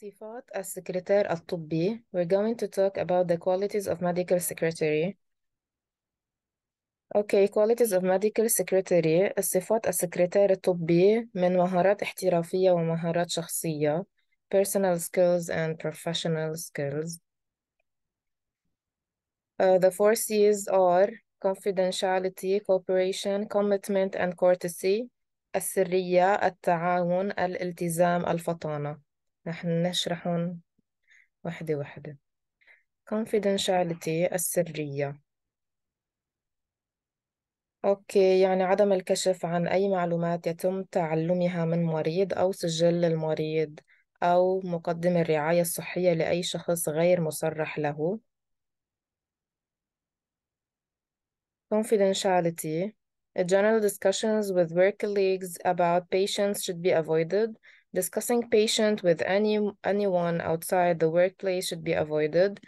صفات السكرتير we're going to talk about the qualities of medical secretary Okay, qualities of medical secretary الصفات السكرتير الطبي من مهارات personal skills and professional skills uh, The four C's are confidentiality, cooperation, commitment and courtesy السرية, التعاون, الالتزام, الفطانة نحن نشرحهم وحدة وحدة confidentiality السرية أوكي يعني عدم الكشف عن أي معلومات يتم تعلمها من مريض أو سجل المريض أو مقدم الرعاية الصحية لأي شخص غير مصرح له confidentiality general discussions with work colleagues about patients should be avoided Discussing patient with any, anyone outside the workplace should be avoided.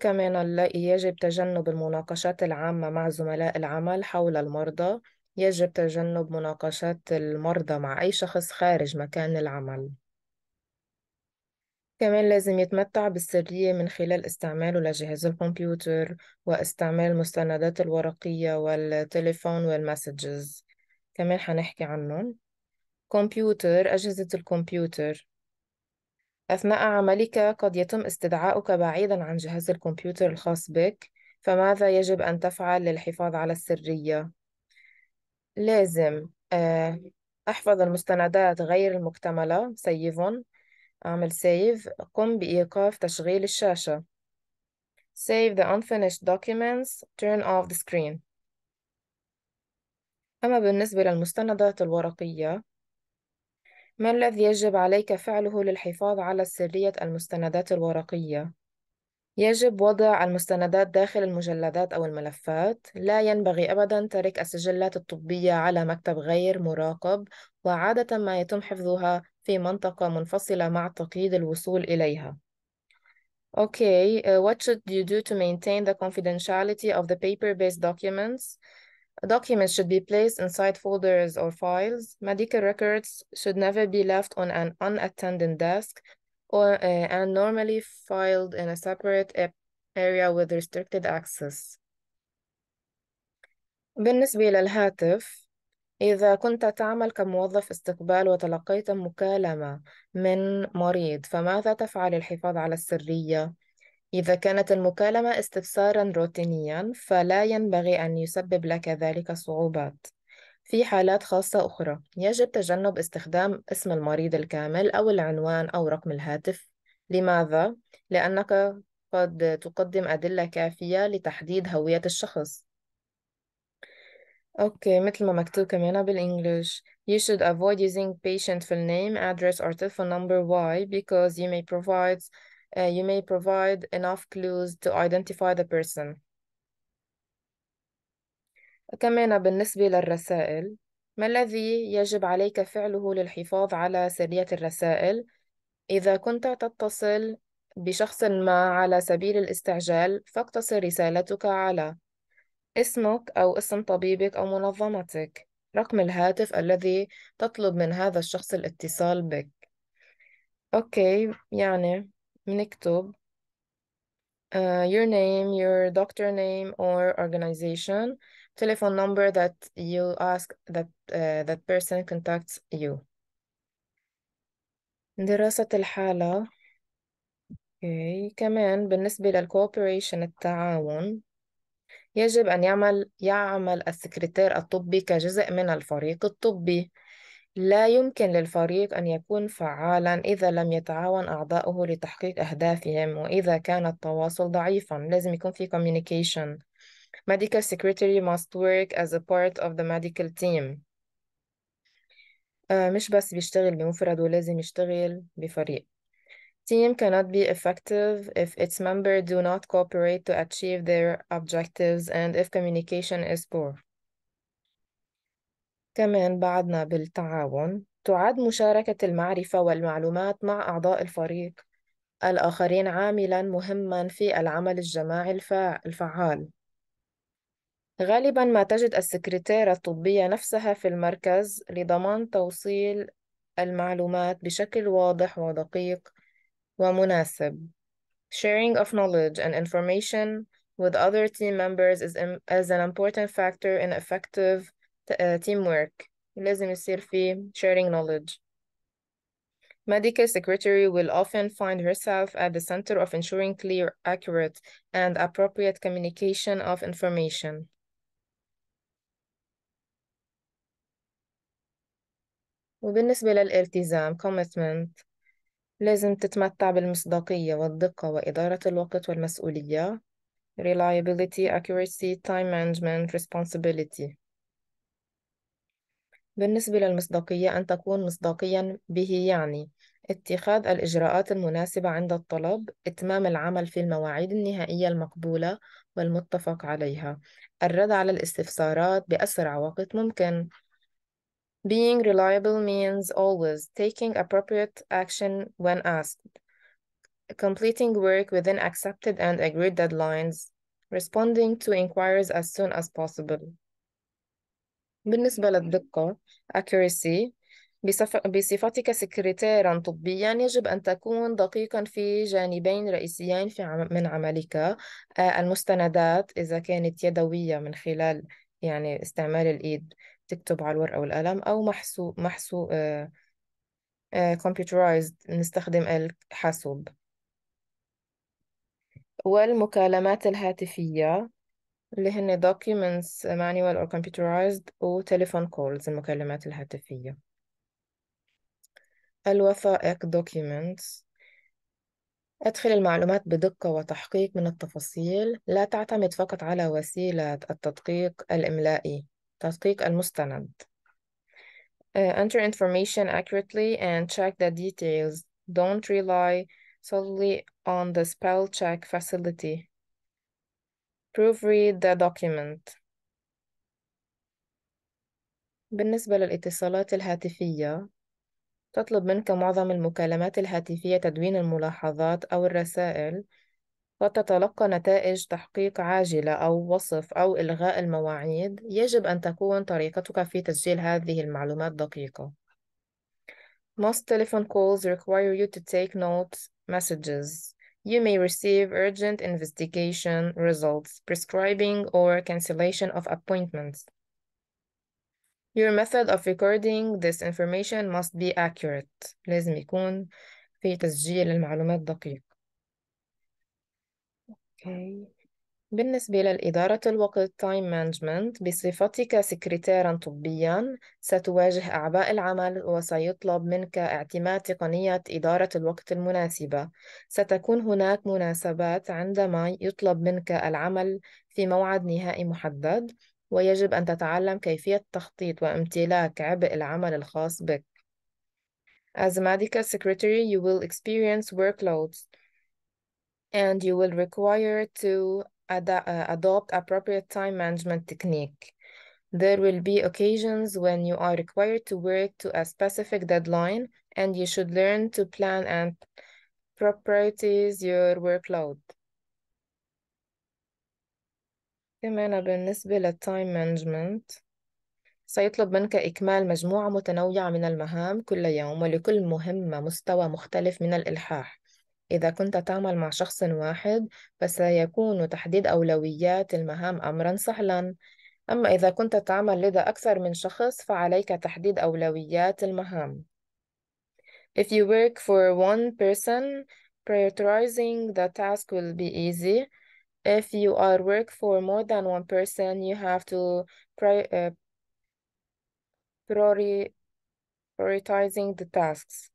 كمان يجب تجنب المناقشات العامة مع زملاء العمل حول المرضى يجب تجنب مناقشات المرضى مع أي شخص خارج مكان العمل كمان لازم يتمتع بالسرية من خلال استعماله لجهاز الكمبيوتر واستعمال المستندات الورقية والتليفون والمسجز كمان حنحكي عنهم كمبيوتر أجهزة الكمبيوتر أثناء عملك قد يتم استدعاؤك بعيدًا عن جهاز الكمبيوتر الخاص بك، فماذا يجب أن تفعل للحفاظ على السرية؟ لازم آه، أحفظ المستندات غير المكتملة سيفون أعمل سيف قم بإيقاف تشغيل الشاشة Save the unfinished documents Turn off the screen أما بالنسبة للمستندات الورقية ما الذي يجب عليك فعله للحفاظ على سرية المستندات الورقية؟ يجب وضع المستندات داخل المجلدات أو الملفات، لا ينبغي أبداً ترك السجلات الطبية على مكتب غير مراقب، وعادة ما يتم حفظها في منطقة منفصلة مع تقييد الوصول إليها. Okay, uh, what should you do to maintain the confidentiality of the paper-based documents? Documents should be placed inside folders or files. Medical records should never be left on an unattended desk or uh, and normally filed in a separate area with restricted access. بالنسبة للهاتف إذا كنت تعمل كموظف استقبال وتلقيت مكالمة من مريض فماذا تفعل الحفاظ على السرية؟ إذا كانت المكالمة استفسارا روتينيا فلا ينبغي أن يسبب لك ذلك صعوبات في حالات خاصة أخرى يجب تجنب استخدام اسم المريض الكامل أو العنوان أو رقم الهاتف لماذا؟ لأنك قد تقدم أدلة كافية لتحديد هوية الشخص أوكي مثل ما مكتوب كمان بالإنجليش You should avoid using patient full name, address or telephone number why because you may provide uh, you may provide enough clues to identify the person كمان بالنسبة للرسائل ما الذي يجب عليك فعله للحفاظ على سرية الرسائل؟ إذا كنت تتصل بشخص ما على سبيل الاستعجال فاقتصر رسالتك على اسمك أو اسم طبيبك أو منظمتك رقم الهاتف الذي تطلب من هذا الشخص الاتصال بك أوكي يعني بنكتب uh, your name, your doctor name or organization, telephone number that you ask that uh, that person contacts you. دراسة الحالة okay. كمان بالنسبة للكوبريشن التعاون يجب أن يعمل يعمل السكرتير الطبي كجزء من الفريق الطبي لا يمكن للفريق أن يكون فعالاً إذا لم يتعاون أعضاؤه لتحقيق أهدافهم وإذا كان التواصل ضعيفاً لازم يكون في communication medical secretary must work as a part of the medical team آه مش بس بيشتغل بمفرد ولازم يشتغل بفريق team cannot be effective if its members do not cooperate to achieve their objectives and if communication is poor كمان بعدنا بالتعاون تعد مشاركة المعرفة والمعلومات مع أعضاء الفريق الآخرين عاملاً مهماً في العمل الجماعي الفع- الفعال غالباً ما تجد السكرتيرة الطبية نفسها في المركز لضمان توصيل المعلومات بشكل واضح ودقيق ومناسب. Sharing of knowledge and information with other team members is, is an important factor in effective teamwork لازم يصير في sharing knowledge Medical secretary will often find herself at the center of ensuring clear, accurate, and appropriate communication of information. وبالنسبة للالتزام commitment لازم تتمتع بالمصداقية والدقة وإدارة الوقت والمسؤولية reliability, accuracy, time management, responsibility بالنسبة للمصداقية أن تكون مصداقيا به يعني اتخاذ الإجراءات المناسبة عند الطلب إتمام العمل في المواعيد النهائية المقبولة والمتفق عليها الرد على الاستفسارات بأسرع وقت ممكن Being reliable means always taking appropriate action when asked completing work within accepted and agreed deadlines responding to inquiries as soon as possible بالنسبة للدقة accuracy بصف... بصفتك سكرتيرا طبيا يجب أن تكون دقيقا في جانبين رئيسيين في عم... من عملك آه، المستندات إذا كانت يدوية من خلال يعني استعمال الإيد تكتب على الورقة والقلم أو محسو محسو آه... آه، computerized نستخدم الحاسوب والمكالمات الهاتفية اللي هن documents manual or computerized و telephone calls المكالمات الهاتفية الوثائق documents أدخل المعلومات بدقة وتحقيق من التفاصيل لا تعتمد فقط على وسيلة التدقيق الإملائي تدقيق المستند uh, Enter information accurately and check the details Don't rely solely on the spell check facility proofread the document بالنسبة للاتصالات الهاتفية تطلب منك معظم المكالمات الهاتفية تدوين الملاحظات أو الرسائل وتتلقى نتائج تحقيق عاجلة أو وصف أو إلغاء المواعيد يجب أن تكون طريقتك في تسجيل هذه المعلومات دقيقة Most telephone calls require you to take notes messages you may receive urgent investigation results, prescribing, or cancellation of appointments. Your method of recording this information must be accurate. لازم يكون في تسجيل المعلومات دقيق. Okay. بالنسبة للإدارة الوقت Time Management بصفتك سكرتيرًا طبيا ستواجه أعباء العمل وسيطلب منك اعتماد تقنية إدارة الوقت المناسبة ستكون هناك مناسبات عندما يطلب منك العمل في موعد نهائي محدد ويجب أن تتعلم كيفية تخطيط وامتلاك عبء العمل الخاص بك As a medical secretary, you will experience workloads and you will require to ad adopt appropriate time management technique. There will be occasions when you are required to work to a specific deadline and you should learn to plan and prioritize your workload. كمان بالنسبة للتايم مانجمنت سيطلب منك إكمال مجموعة متنوعة من المهام كل يوم ولكل مهمة مستوى مختلف من الإلحاح إذا كنت تعمل مع شخص واحد فسيكون تحديد أولويات المهام أمرا سهلا أما إذا كنت تعمل لدى أكثر من شخص فعليك تحديد أولويات المهام If you work for one person, prioritizing the task will be easy. If you are work for more than one person, you have to prioritizing the tasks.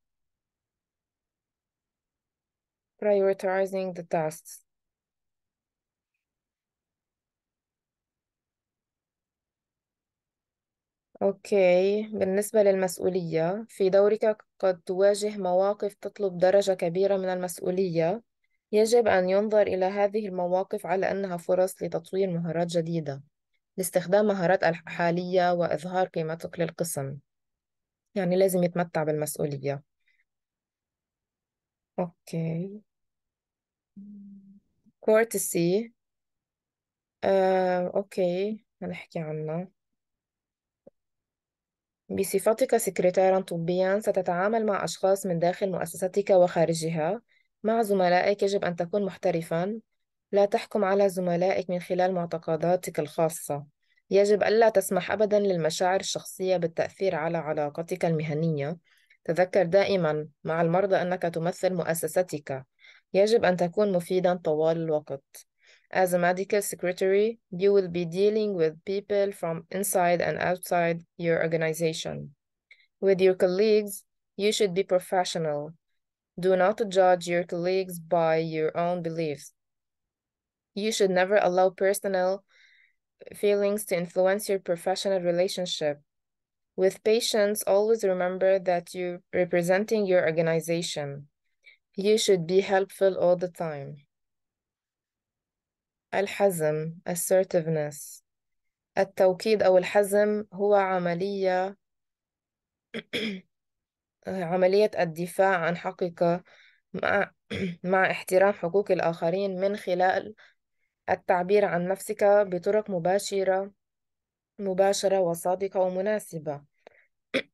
prioritizing the tasks أوكي بالنسبة للمسؤولية في دورك قد تواجه مواقف تطلب درجة كبيرة من المسؤولية يجب أن ينظر إلى هذه المواقف على أنها فرص لتطوير مهارات جديدة لاستخدام مهارات الحالية وإظهار قيمتك للقسم يعني لازم يتمتع بالمسؤولية أوكي courtesy آه، أوكي هنحكي عنه بصفتك سكرتيرا طبيا ستتعامل مع أشخاص من داخل مؤسستك وخارجها مع زملائك يجب أن تكون محترفا لا تحكم على زملائك من خلال معتقداتك الخاصة يجب ألا تسمح أبدا للمشاعر الشخصية بالتأثير على علاقتك المهنية تذكر دائما مع المرضى أنك تمثل مؤسستك يجب أن تكون مفيدا طوال الوقت. As a medical secretary, you will be dealing with people from inside and outside your organization. With your colleagues, you should be professional. Do not judge your colleagues by your own beliefs. You should never allow personal feelings to influence your professional relationship. With patients, always remember that you're representing your organization. You should be helpful all the time. الحزم assertiveness التوكيد أو الحزم هو عملية عملية الدفاع عن حقيقة مع, مع احترام حقوق الآخرين من خلال التعبير عن نفسك بطرق مباشرة مباشرة وصادقة ومناسبة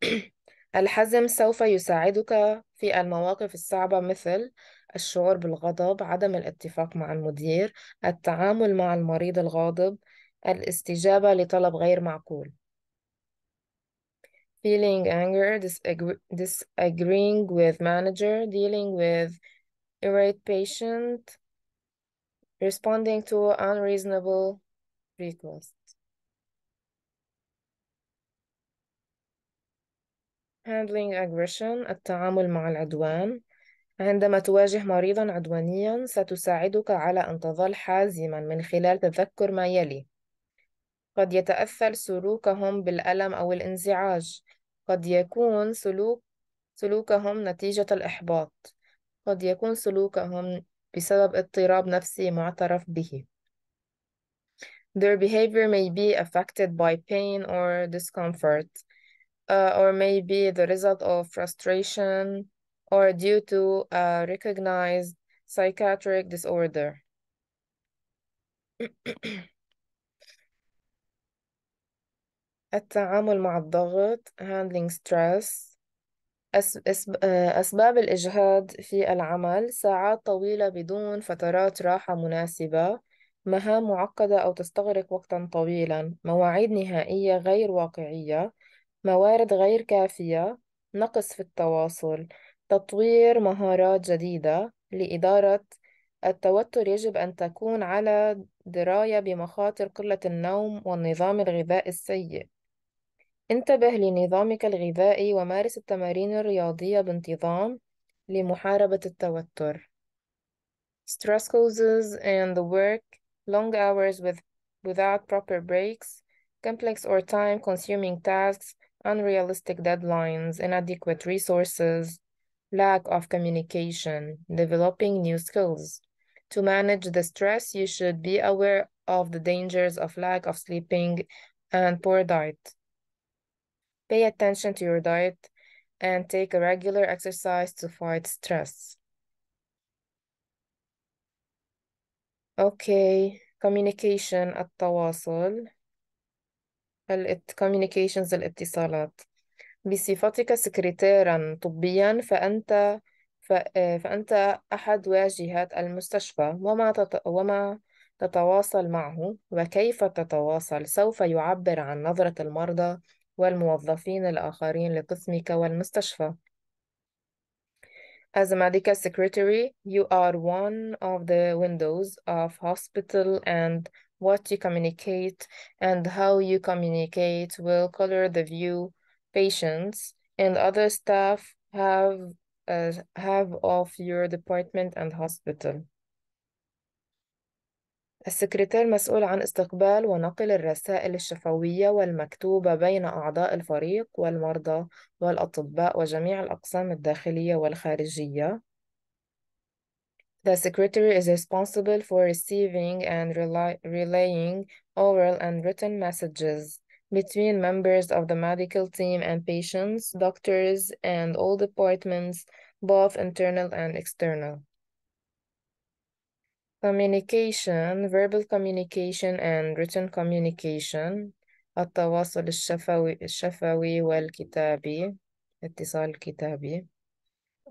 الحزم سوف يساعدك في المواقف الصعبة مثل الشعور بالغضب، عدم الاتفاق مع المدير، التعامل مع المريض الغاضب، الاستجابة لطلب غير معقول. Feeling anger, disagree, disagreeing with manager, dealing with irate patient, responding to unreasonable request. handling aggression التعامل مع العدوان عندما تواجه مريضا عدوانيا ستساعدك على أن تظل حازما من خلال تذكر ما يلي قد يتأثر سلوكهم بالألم أو الانزعاج قد يكون سلوك سلوكهم نتيجة الإحباط قد يكون سلوكهم بسبب اضطراب نفسي معترف به Their behavior may be affected by pain or discomfort uh, or maybe the result of frustration or due to a recognized psychiatric disorder. التعامل مع الضغط handling stress uh, أسباب الإجهاد في العمل ساعات طويلة بدون فترات راحة مناسبة مهام معقدة أو تستغرق وقتا طويلا مواعيد نهائية غير واقعية موارد غير كافية نقص في التواصل تطوير مهارات جديدة لإدارة التوتر يجب أن تكون على دراية بمخاطر قلة النوم والنظام الغذائي السيء انتبه لنظامك الغذائي ومارس التمارين الرياضية بانتظام لمحاربة التوتر Stress causes and the work long hours with, without proper breaks complex or time consuming tasks unrealistic deadlines, inadequate resources, lack of communication, developing new skills. To manage the stress, you should be aware of the dangers of lack of sleeping and poor diet. Pay attention to your diet and take a regular exercise to fight stress. Okay, communication at ta'wasul. الكوميونيكيشنز الاتصالات بصفتك سكرتيرا طبيا فأنت آه، فأنت أحد واجهات المستشفى وما, وما تتواصل معه وكيف تتواصل سوف يعبر عن نظرة المرضى والموظفين الآخرين لقسمك والمستشفى. As a medical secretary, you are one of the windows of hospital and what you communicate and how you communicate will color the view patients and other staff have uh, have of your department and hospital. السكرتير مسؤول عن استقبال ونقل الرسائل الشفوية والمكتوبة بين أعضاء الفريق والمرضى والأطباء وجميع الأقسام الداخلية والخارجية The secretary is responsible for receiving and relaying oral and written messages between members of the medical team and patients, doctors, and all departments, both internal and external. Communication, verbal communication and written communication, التواصل الشفوي الشفوي والكتابي, اتصال كتابي.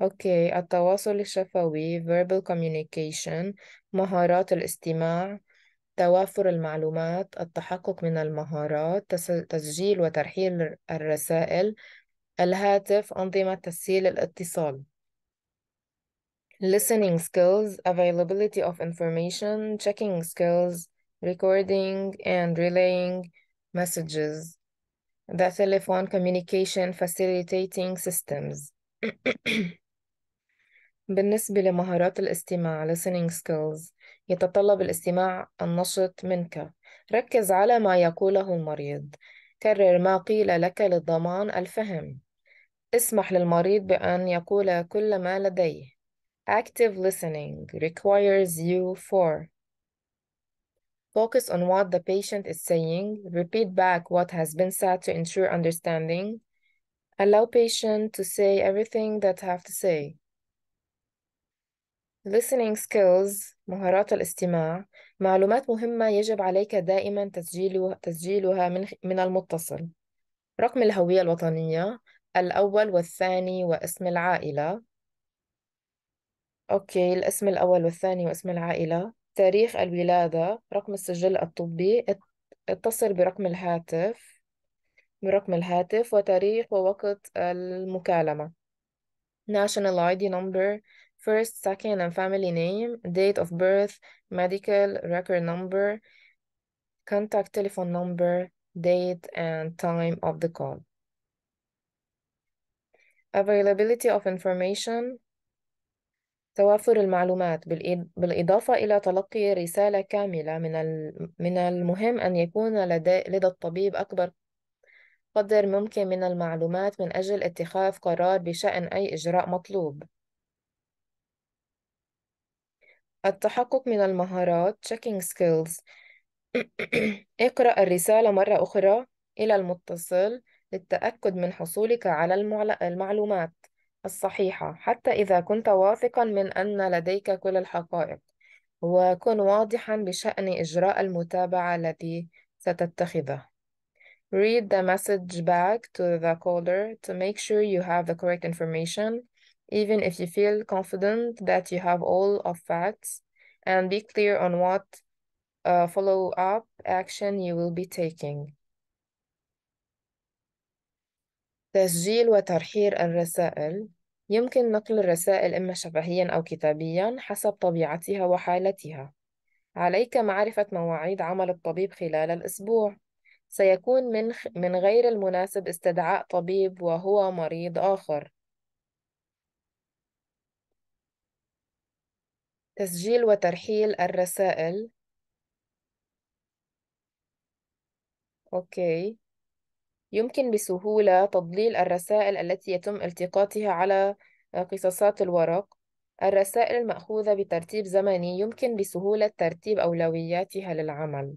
أوكي التواصل الشفوي verbal communication مهارات الاستماع توافر المعلومات التحقق من المهارات تسجيل وترحيل الرسائل الهاتف أنظمة تسهيل الاتصال listening skills availability of information checking skills recording and relaying messages the telephone communication facilitating systems بالنسبة لمهارات الاستماع listening skills يتطلب الاستماع النشط منك ركز على ما يقوله المريض كرر ما قيل لك لضمان الفهم اسمح للمريض بأن يقول كل ما لديه Active listening requires you for Focus on what the patient is saying. Repeat back what has been said to ensure understanding. Allow patient to say everything that have to say. listening skills مهارات الاستماع معلومات مهمة يجب عليك دائما تسجيلها تسجيلها من من المتصل رقم الهوية الوطنية الأول والثاني واسم العائلة أوكي الاسم الأول والثاني واسم العائلة تاريخ الولادة رقم السجل الطبي اتصل برقم الهاتف برقم الهاتف وتاريخ ووقت المكالمة national ID number first, second, and family name, date of birth, medical record number, contact telephone number, date and time of the call. Availability of information توافر المعلومات بالإضافة إلى تلقي رسالة كاملة من المهم أن يكون لدى الطبيب أكبر قدر ممكن من المعلومات من أجل اتخاذ قرار بشأن أي إجراء مطلوب التحقق من المهارات checking skills اقرأ الرسالة مرة أخرى إلى المتصل للتأكد من حصولك على المعلومات الصحيحة حتى إذا كنت واثقا من أن لديك كل الحقائق وكن واضحا بشأن إجراء المتابعة الذي ستتخذه Read the message back to the caller to make sure you have the correct information even if you feel confident that you have all of facts, and be clear on what uh, follow up action you will be taking. تسجيل وترحيل الرسائل يمكن نقل الرسائل إما شفهيا أو كتابيا حسب طبيعتها وحالتها. عليك معرفة مواعيد عمل الطبيب خلال الأسبوع. سيكون من, من غير المناسب استدعاء طبيب وهو مريض آخر. تسجيل وترحيل الرسائل أوكي يمكن بسهولة تضليل الرسائل التي يتم التقاطها على قصاصات الورق الرسائل المأخوذة بترتيب زمني يمكن بسهولة ترتيب أولوياتها للعمل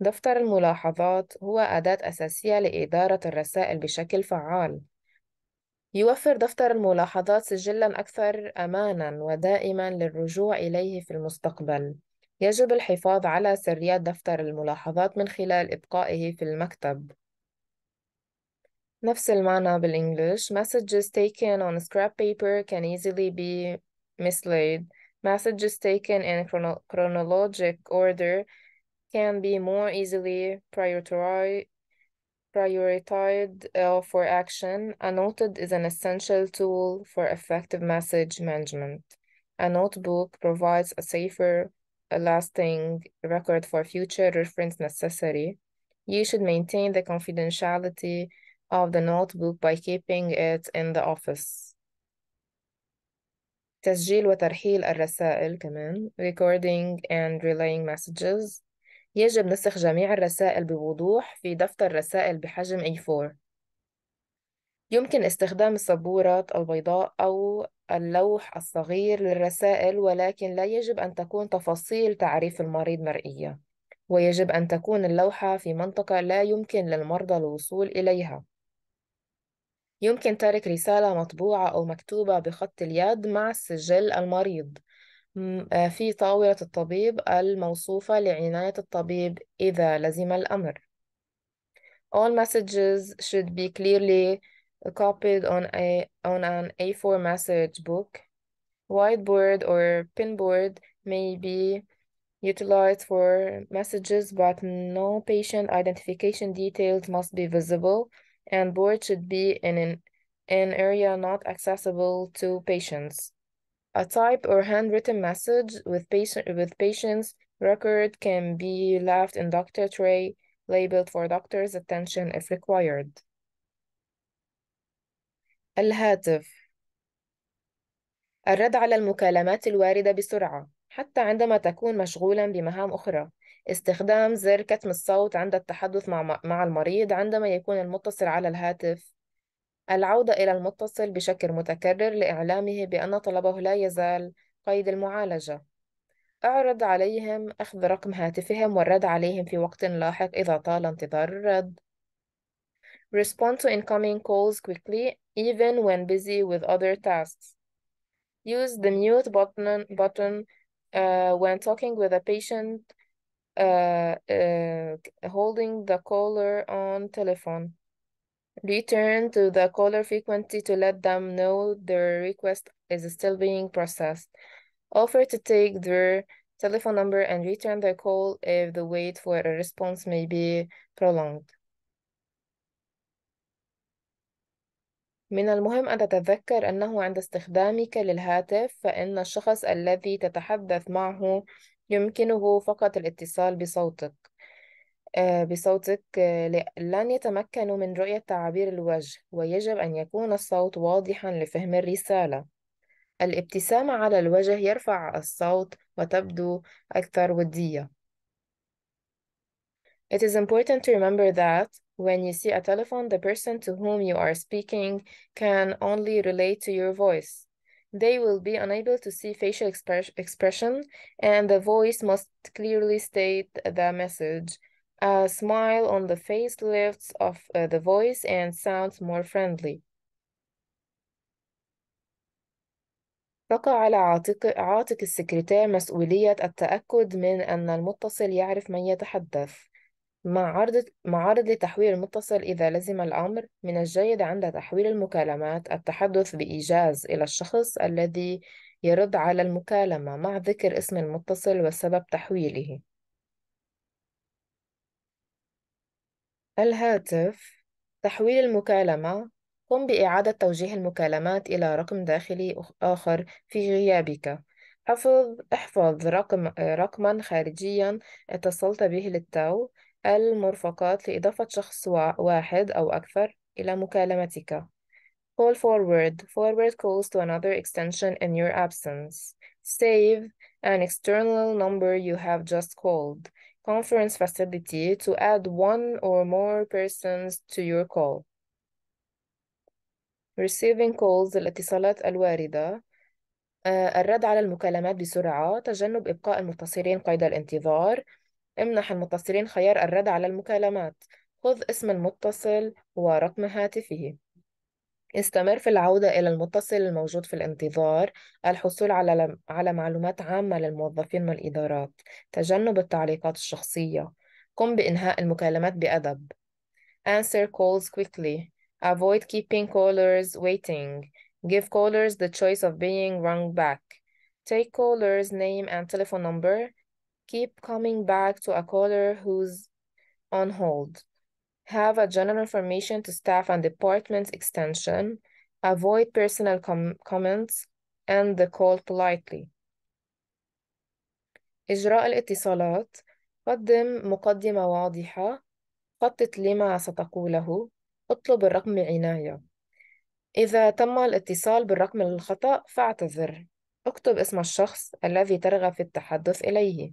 دفتر الملاحظات هو أداة أساسية لإدارة الرسائل بشكل فعال يوفر دفتر الملاحظات سجلاً أكثر أماناً ودائماً للرجوع إليه في المستقبل. يجب الحفاظ على سريات دفتر الملاحظات من خلال إبقائه في المكتب. نفس المعنى بالإنجليش messages taken on scrap paper can easily be mislaid messages taken in chronologic order can be more easily prioritized prioritized uh, for action, a noted is an essential tool for effective message management. A notebook provides a safer, a lasting record for future reference necessary. You should maintain the confidentiality of the notebook by keeping it in the office. تسجيل وترحيل الرسائل كمان recording and relaying messages يجب نسخ جميع الرسائل بوضوح في دفتر رسائل بحجم A4 يمكن استخدام السبورات البيضاء أو اللوح الصغير للرسائل ولكن لا يجب أن تكون تفاصيل تعريف المريض مرئية ويجب أن تكون اللوحة في منطقة لا يمكن للمرضى الوصول إليها يمكن ترك رسالة مطبوعة أو مكتوبة بخط اليد مع سجل المريض في طاولة الطبيب الموصوفة لعناية الطبيب إذا لزم الأمر All messages should be clearly copied on a on an A4 message book. Whiteboard or pinboard may be utilized for messages, but no patient identification details must be visible, and board should be in an, an area not accessible to patients. A type or handwritten message with patient with patient's record can be left in doctor tray labeled for doctor's attention if required. الهاتف الرد على المكالمات الواردة بسرعة حتى عندما تكون مشغولا بمهام أخرى استخدام زر كتم الصوت عند التحدث مع, مع المريض عندما يكون المتصل على الهاتف العودة إلى المتصل بشكل متكرر لإعلامه بأن طلبه لا يزال قيد المعالجة اعرض عليهم أخذ رقم هاتفهم والرد عليهم في وقت لاحق إذا طال انتظار الرد Respond to incoming calls quickly even when busy with other tasks. Use the mute button, button uh, when talking with a patient uh, uh, holding the caller on telephone. Return to the caller frequency to let them know their request is still being processed. Offer to take their telephone number and return the call if the wait for a response may be prolonged. من المهم أن تتذكر أنه عند استخدامك للهاتف فإن الشخص الذي تتحدث معه يمكنه فقط الاتصال بصوتك. بصوتك لن يتمكنوا من رؤية تعابير الوجه ويجب أن يكون الصوت واضحا لفهم الرسالة الابتسامة على الوجه يرفع الصوت وتبدو أكثر ودية It is important to remember that when you see a telephone, the person to whom you are speaking can only relate to your voice. They will be unable to see facial express expression, and the voice must clearly state the message A smile on the face lifts off uh, the voice and sounds more friendly. رقى على عاتق عاتق السكرتير مسؤولية التأكد من أن المتصل يعرف من يتحدث مع عرض مع عرض لتحويل المتصل إذا لزم الأمر من الجيد عند تحويل المكالمات التحدث بإيجاز إلى الشخص الذي يرد على المكالمة مع ذكر اسم المتصل وسبب تحويله الهاتف تحويل المكالمة قم بإعادة توجيه المكالمات إلى رقم داخلي آخر في غيابك حفظ احفظ رقم رقما خارجيا اتصلت به للتو المرفقات لإضافة شخص واحد أو أكثر إلى مكالمتك Call forward. Forward calls to another extension in your absence. Save an external number you have just called. conference facility to add one or more persons to your call. Receiving calls الاتصالات الواردة آه، الرد على المكالمات بسرعة تجنب إبقاء المتصلين قيد الانتظار امنح المتصلين خيار الرد على المكالمات خذ اسم المتصل ورقم هاتفه استمر في العودة إلى المتصل الموجود في الانتظار الحصول على على معلومات عامة للموظفين والإدارات تجنب التعليقات الشخصية قم بإنهاء المكالمات بأدب Answer calls quickly Avoid keeping callers waiting Give callers the choice of being rung back Take caller's name and telephone number Keep coming back to a caller who's on hold have a general information to staff and departments extension, avoid personal com comments, and the call politely. إجراء الاتصالات قدم مقدمة واضحة خطط لما ستقوله اطلب الرقم بعناية إذا تم الاتصال بالرقم الخطأ فاعتذر اكتب اسم الشخص الذي ترغب في التحدث إليه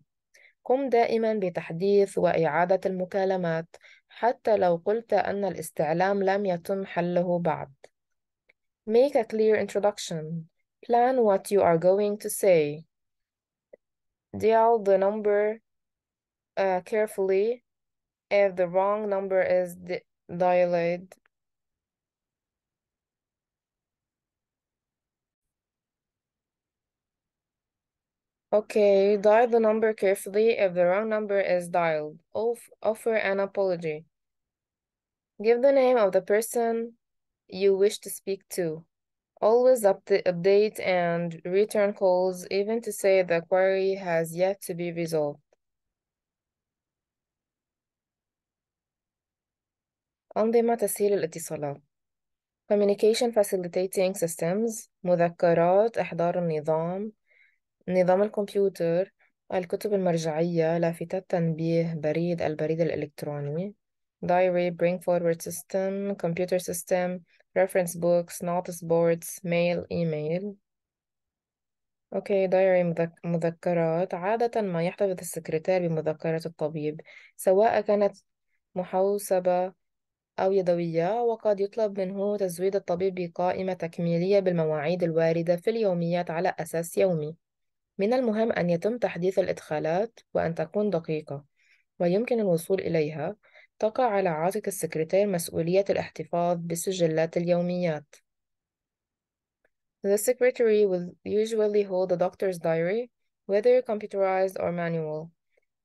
قم دائما بتحديث وإعادة المكالمات حتى لو قلت أن الاستعلام لم يتم حله بعد. Make a clear introduction. Plan what you are going to say. Dial the number uh, carefully. If the wrong number is dialed, Okay, dial the number carefully if the wrong number is dialed. offer an apology. Give the name of the person you wish to speak to. Always up update and return calls even to say the query has yet to be resolved. أنظمة تسهيل الاتصالات Communication Facilitating Systems مذكرات إحضار النظام نظام الكمبيوتر الكتب المرجعية لافتات تنبيه بريد البريد الإلكتروني diary bring forward system computer system reference books notice boards mail email أوكي diary مذك... مذكرات عادة ما يحتفظ السكرتير بمذكرة الطبيب سواء كانت محوسبة أو يدوية وقد يطلب منه تزويد الطبيب بقائمة تكميلية بالمواعيد الواردة في اليوميات على أساس يومي من المهم أن يتم تحديث الإدخالات وأن تكون دقيقة ويمكن الوصول إليها تقع على عاتق السكرتير مسؤولية الاحتفاظ بسجلات اليوميات The secretary will usually hold the doctor's diary, whether computerized or manual,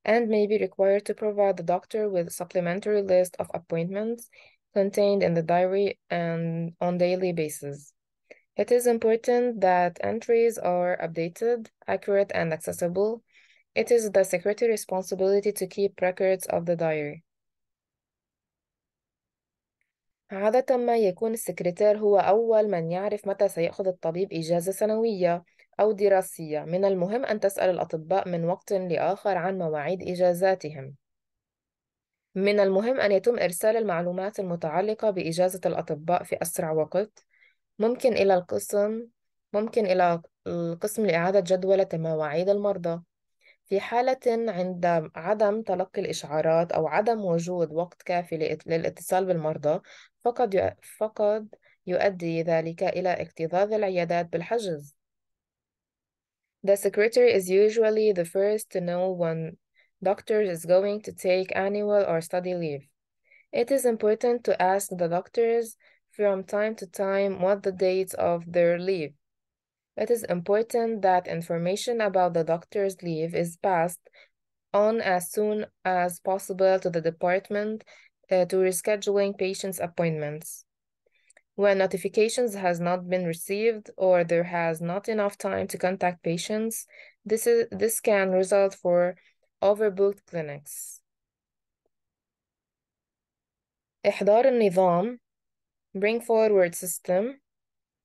and may be required to provide the doctor with a supplementary list of appointments contained in the diary and on daily basis. It is important that entries are updated, accurate, and accessible. It is the secretary's responsibility to keep records of the diary. عادة ما يكون السكرتير هو أول من يعرف متى سيأخذ الطبيب إجازة سنوية أو دراسية. من المهم أن تسأل الأطباء من وقت لآخر عن مواعيد إجازاتهم. من المهم أن يتم إرسال المعلومات المتعلقة بإجازة الأطباء في أسرع وقت. ممكن إلى القسم ممكن إلى القسم لإعادة جدولة مواعيد المرضى في حالة عند عدم تلقي الإشعارات أو عدم وجود وقت كافي للاتصال بالمرضى فقد فقد يؤدي ذلك إلى اكتظاظ العيادات بالحجز. The secretary is usually the first to know when doctor is going to take annual or study leave. It is important to ask the doctors from time to time what the dates of their leave. It is important that information about the doctor's leave is passed on as soon as possible to the department uh, to rescheduling patients' appointments. When notifications has not been received or there has not enough time to contact patients, this, is, this can result for overbooked clinics. إحضار النظام Bring Forward System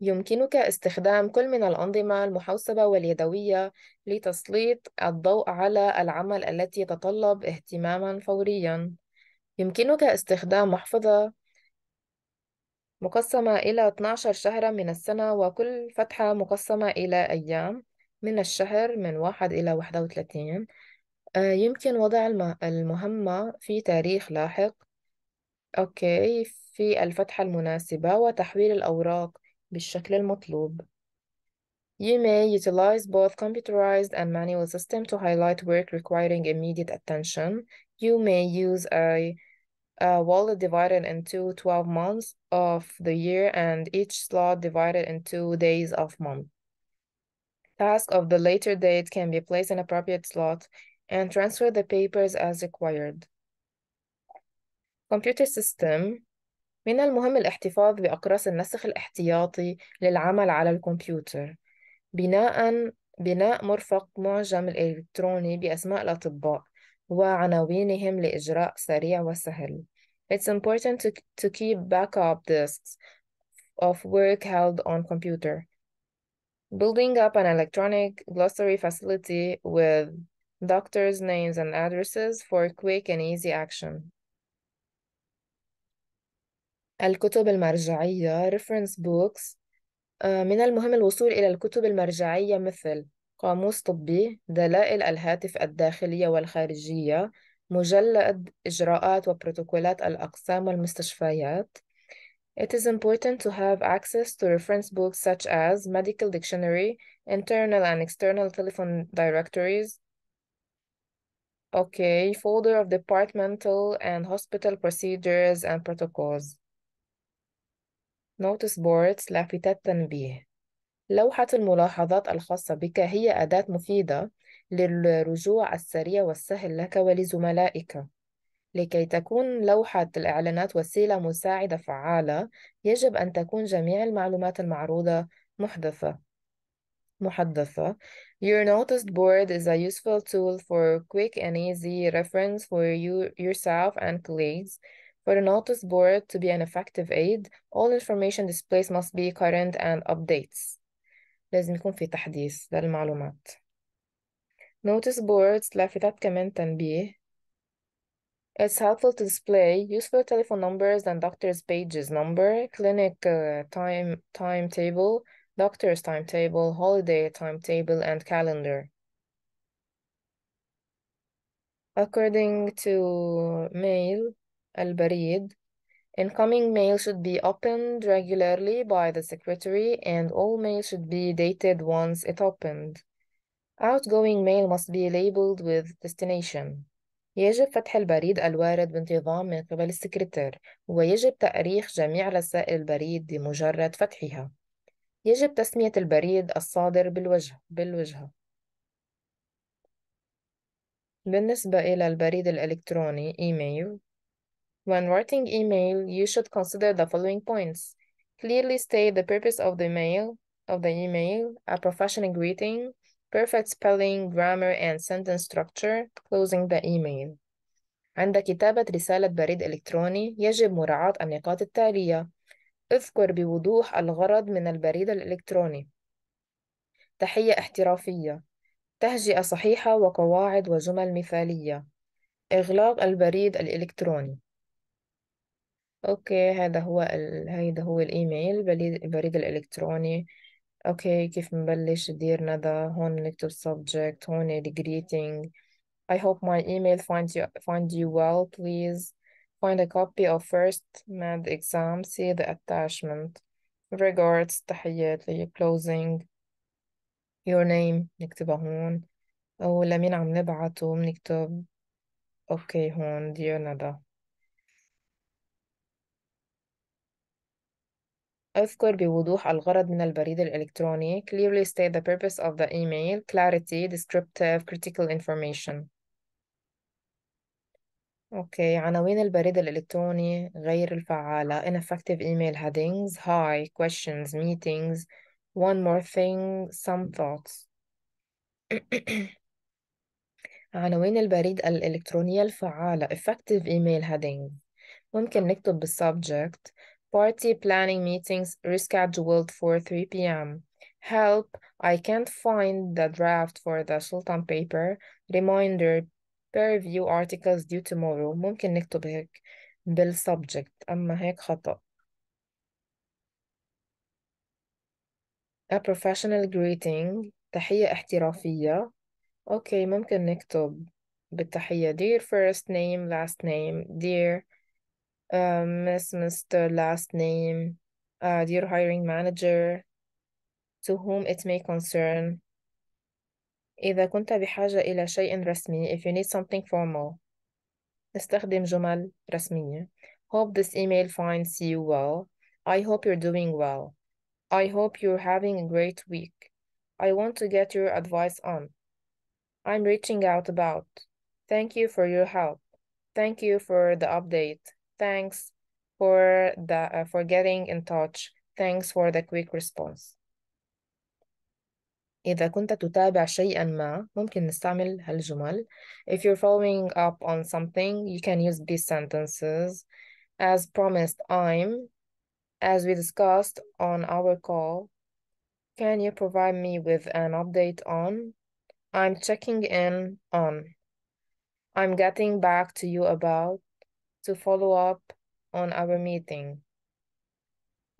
يمكنك استخدام كل من الأنظمة المحوسبة واليدوية لتسليط الضوء على العمل التي يتطلب اهتماما فوريا. يمكنك استخدام محفظة مقسمة إلى 12 شهرا من السنة وكل فتحة مقسمة إلى أيام من الشهر من واحد إلى 31. وثلاثين آه، يمكن وضع المهمة في تاريخ لاحق أوكي في الفتحة المناسبة وتحويل الأوراق بالشكل المطلوب. You may utilize both computerized and manual system to highlight work requiring immediate attention. You may use a, a wallet divided into 12 months of the year and each slot divided into days of month. Tasks of the later date can be placed in appropriate slot and transfer the papers as required. Computer system من المهم الاحتفاظ بأقراص النسخ الاحتياطي للعمل على الكمبيوتر بناء بناء مرفق معجم الإلكتروني بأسماء الأطباء وعناوينهم لإجراء سريع وسهل. It's important to, to keep backup disks of work held on computer. Building up an electronic glossary facility with doctors' names and addresses for quick and easy action. الكتب المرجعية reference books من المهم الوصول إلى الكتب المرجعية مثل قاموس طبي دلائل الهاتف الداخلية والخارجية مجلد إجراءات وبروتوكولات الأقسام والمستشفيات It is important to have access to reference books such as medical dictionary, internal and external telephone directories, okay, folder of departmental and hospital procedures and protocols. نوتس بوردز لافتة تنبيه لوحة الملاحظات الخاصة بك هي أداة مفيدة للرجوع السريع والسهل لك ولزملائك لكي تكون لوحة الإعلانات وسيلة مساعدة فعالة يجب أن تكون جميع المعلومات المعروضة محدثة محدثة Your notice board is a useful tool for quick and easy reference for you, yourself and colleagues For the notice board to be an effective aid, all information displays must be current and updates. لازم يكون في تحديث للمعلومات. Notice boards لافتات كمان تنبيه. It's helpful to display useful telephone numbers and doctor's pages number, clinic uh, time timetable, doctor's timetable, holiday timetable, and calendar. According to Mail, البريد Incoming mail should be opened regularly by the secretary and all mail should be dated once it opened. Outgoing mail must be labeled with destination. يجب فتح البريد الوارد بانتظام من قبل السكرتير ويجب تأريخ جميع رسائل البريد بمجرد فتحها. يجب تسمية البريد الصادر بالوجه بالوجهة. بالنسبة إلى البريد الإلكتروني إيميل When writing email, you should consider the following points. Clearly state the purpose of the email, of the email, a professional greeting, perfect spelling, grammar, and sentence structure, closing the email. عند كتابة رسالة بريد إلكتروني يجب مراعاة النقاط التالية اذكر بوضوح الغرض من البريد الإلكتروني تحية احترافية تهجئة صحيحة وقواعد وجمل مثالية إغلاق البريد الإلكتروني أوكي هذا هو ال... هو الإيميل البريد البريد الإلكتروني أوكي كيف نبلش دير ندى هون نكتب subject هون ال greeting I hope my email find you find you well please find a copy of first med exam see the attachment regards تحيات لي closing your name نكتبه هون أو لمين عم نبعته بنكتب أوكي هون دير ندى اذكر بوضوح الغرض من البريد الإلكتروني clearly state the purpose of the email clarity descriptive critical information أوكي عناوين البريد الإلكتروني غير الفعالة ineffective email headings hi questions meetings one more thing some thoughts عناوين البريد الإلكترونية الفعالة effective email headings ممكن نكتب بالsubject Party planning meetings rescheduled for 3 p.m. Help, I can't find the draft for the Sultan paper. Reminder, peer review articles due tomorrow. ممكن نكتب هيك بالsubject أما هيك خطأ. A professional greeting تحية احترافية. okay, ممكن نكتب بالتحية dear first name last name dear um, Miss Mr. Last Name, uh, Dear Hiring Manager, to whom it may concern. إذا كنت بحاجة إلى شيء رسمي, if you need something formal. استخدم جمل رسمية. Hope this email finds you well. I hope you're doing well. I hope you're having a great week. I want to get your advice on. I'm reaching out about. Thank you for your help. Thank you for the update thanks for, the, uh, for getting in touch. Thanks for the quick response. إذا كنت تتابع شيئا ما ممكن نستعمل هالجمل. If you're following up on something, you can use these sentences. As promised, I'm, as we discussed on our call, can you provide me with an update on? I'm checking in on. I'm getting back to you about to follow up on our meeting.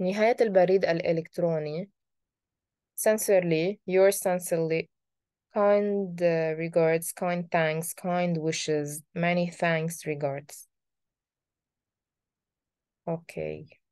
نهاية البريد الإلكتروني Sincerely, yours sincerely, kind uh, regards, kind thanks, kind wishes, many thanks regards. Okay.